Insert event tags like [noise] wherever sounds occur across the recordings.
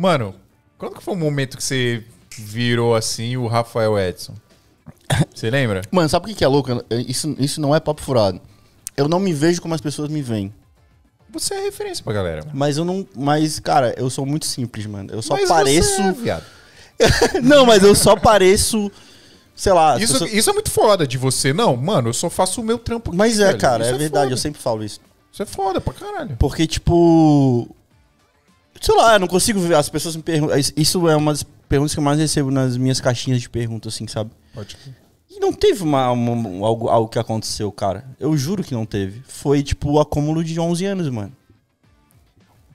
Mano, quando que foi o momento que você virou assim o Rafael Edson? Você lembra? Mano, sabe o que é louco? Isso, isso não é papo furado. Eu não me vejo como as pessoas me veem. Você é referência pra galera. Mano. Mas eu não. Mas, cara, eu sou muito simples, mano. Eu só mas pareço. É, viado. [laughs] não, mas eu só pareço. Sei lá. Isso, pessoas... isso é muito foda de você. Não, mano, eu só faço o meu trampo aqui, Mas é, velho. cara, isso é, é verdade. Eu sempre falo isso. Isso é foda pra caralho. Porque, tipo. Sei lá, eu não consigo ver. As pessoas me perguntam. É, isso é uma das perguntas que eu mais recebo nas minhas caixinhas de perguntas, assim, sabe? Ótimo. E não teve uma, uma, algo, algo que aconteceu, cara. Eu juro que não teve. Foi, tipo, o acúmulo de 11 anos, mano.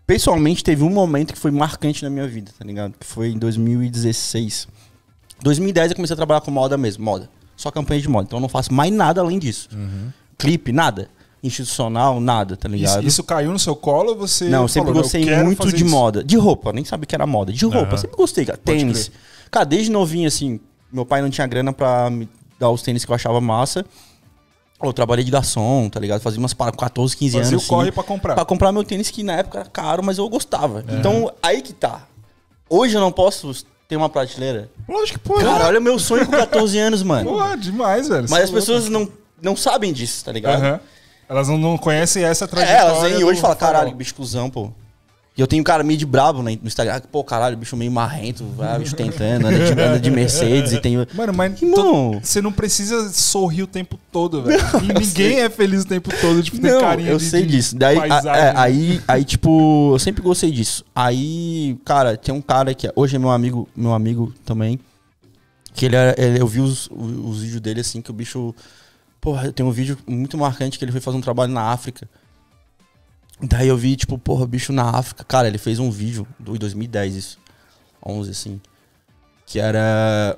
Pessoalmente, teve um momento que foi marcante na minha vida, tá ligado? Que foi em 2016. 2010 eu comecei a trabalhar com moda mesmo, moda. Só campanha de moda. Então eu não faço mais nada além disso. Uhum. Clipe, nada institucional, nada, tá ligado? Isso, isso caiu no seu colo ou você. Não, sempre gostei eu muito de isso. moda. De roupa, nem sabia que era moda. De roupa, uhum. sempre gostei, cara. tênis. Cara, desde novinho, assim, meu pai não tinha grana pra me dar os tênis que eu achava massa. Eu trabalhei de garçom, tá ligado? Fazia umas 14, 15 Fazia anos. Fazia o assim, corre assim, pra comprar. Pra comprar meu tênis, que na época era caro, mas eu gostava. Uhum. Então, aí que tá. Hoje eu não posso ter uma prateleira. Lógico que pode. Cara, olha meu sonho com 14 anos, mano. Pô, demais, velho. Mas as é pessoas não, não sabem disso, tá ligado? Uhum. Elas não, não conhecem essa trajetória. É, elas vêm hoje e falam, caralho, que bicho cuzão, pô. E eu tenho um cara meio de brabo né, no Instagram. Pô, caralho, bicho meio marrento, vai, bicho tentando, anda de, anda de Mercedes e tem. Mano, mas Irmão. você não precisa sorrir o tempo todo, velho. [laughs] E ninguém é feliz o tempo todo, tipo, não, carinha Eu sei disso. Daí, a, é, aí, aí, tipo, eu sempre gostei disso. Aí, cara, tem um cara que é, hoje é meu amigo, meu amigo também. Que ele, era, é, ele eu vi os, os vídeos dele assim, que o bicho Porra, tem um vídeo muito marcante que ele foi fazer um trabalho na África. Daí eu vi, tipo, porra, bicho na África. Cara, ele fez um vídeo do 2010, isso. 11, assim. Que era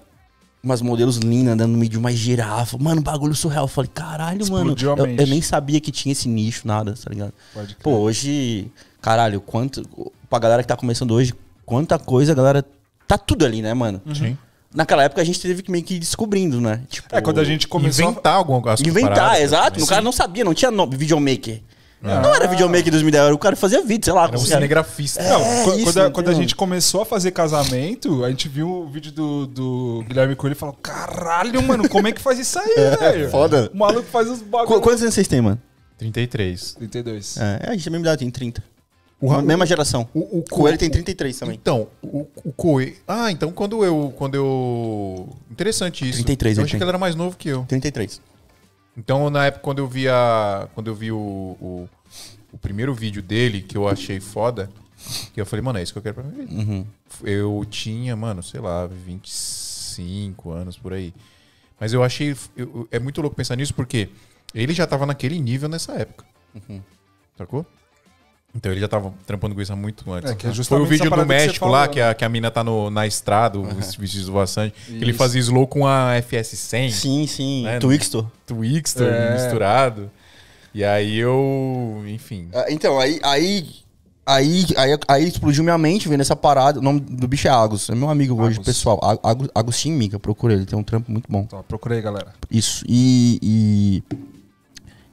umas modelos lindas andando no meio de uma girafa. Mano, bagulho surreal. Eu falei, caralho, Explodiu mano. Eu, eu, nem sabia que tinha esse nicho, nada, tá ligado? Pô, hoje, caralho, quanto. Pra galera que tá começando hoje, quanta coisa a galera. Tá tudo ali, né, mano? Sim naquela época a gente teve que meio que ir descobrindo, né? Tipo, é quando a gente começou inventar a... alguma coisa. Inventar, paradas, exato. Né? O cara não sabia, não tinha nome, videomaker. Ah. Não era videomaker 2010, 2010, o cara fazia vídeo, sei lá. Era um cinegrafista. É, não, é quando, isso, a, quando a, gente começou a fazer casamento, a gente viu o vídeo do, do Guilherme Coelho e falou: caralho, mano, como é que faz isso aí, [laughs] é, Foda. O maluco faz os bagulhos. Qu quantos anos vocês têm, mano? 33. 32. É, a gente também me dá, tem 30. O, a mesma geração. O, o Coelho tem 33 também. Então, o, o Coelho. Ah, então quando eu. Quando eu. Interessante isso. 33, Eu achei tem. que ele era mais novo que eu. 33. Então, na época, quando eu a, Quando eu vi o, o, o primeiro vídeo dele, que eu achei foda, que eu falei, mano, é isso que eu quero pra minha vida. Uhum. Eu tinha, mano, sei lá, 25 anos por aí. Mas eu achei. Eu, é muito louco pensar nisso, porque ele já tava naquele nível nessa época. Uhum. Sacou? Então ele já tava trampando com isso há muito antes. É, é Foi o vídeo do México que lá, né? que, a, que a mina tá no, na estrada, os vestidos voaçantes, que ele fazia slow com a FS100. Sim, sim. Né? Twixtor. Twixtor é. misturado. E aí eu, enfim. Ah, então, aí, aí, aí, aí, aí explodiu minha mente vendo essa parada. O nome do bicho é Agus. É meu amigo Agus. hoje, pessoal. Agus, Agostinho Mica, procura ele. Tem um trampo muito bom. Então, procura aí, galera. Isso. E... e...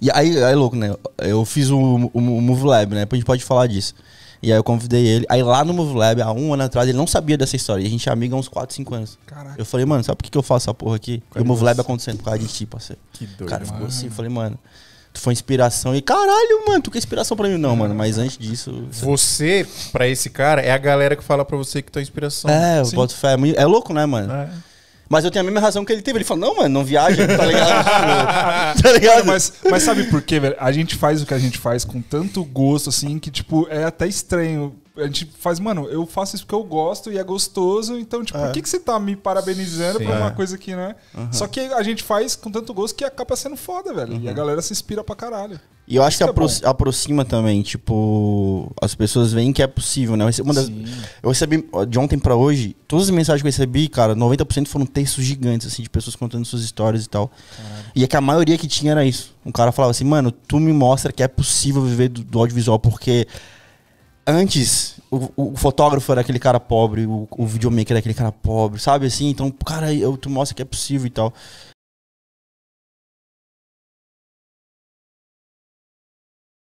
E aí, aí louco, né? Eu fiz o, o, o Move Lab, né? A gente pode falar disso. E aí eu convidei ele. Aí lá no Move Lab, há um ano atrás, ele não sabia dessa história. E a gente é amigo há uns 4, 5 anos. Caraca. Eu falei, mano, sabe por que, que eu faço essa porra aqui? E o Move Lab acontecendo por causa de ti, parceiro. Que doido. O cara ficou assim, eu falei, mano. Tu foi inspiração e caralho, mano, tu que é inspiração para mim não, mano, mas antes disso, você para esse cara é a galera que fala para você que tu é inspiração. É, o eu boto fé, é, é louco, né, mano? É. Mas eu tenho a mesma razão que ele teve. Ele falou, não, mano, não viaja, tá ligado? [laughs] tá ligado? mas, mas sabe por quê, velho? A gente faz o que a gente faz com tanto gosto, assim, que, tipo, é até estranho a gente faz, mano, eu faço isso porque eu gosto e é gostoso, então, tipo, é. por que, que você tá me parabenizando Sim. por uma é. coisa que, né? Uhum. Só que a gente faz com tanto gosto que acaba sendo foda, velho. Uhum. E a uhum. galera se inspira pra caralho. E eu acho que, que é apro é aproxima também, tipo, as pessoas veem que é possível, né? Eu, das, eu recebi, de ontem para hoje, todas as mensagens que eu recebi, cara, 90% foram textos gigantes, assim, de pessoas contando suas histórias e tal. Caralho. E é que a maioria que tinha era isso. Um cara falava assim, mano, tu me mostra que é possível viver do, do audiovisual, porque antes o, o, fotógrafo era aquele cara pobre, o, o videomaker era aquele cara pobre, sabe assim? Então, cara, eu, tu mostra que é possível e tal.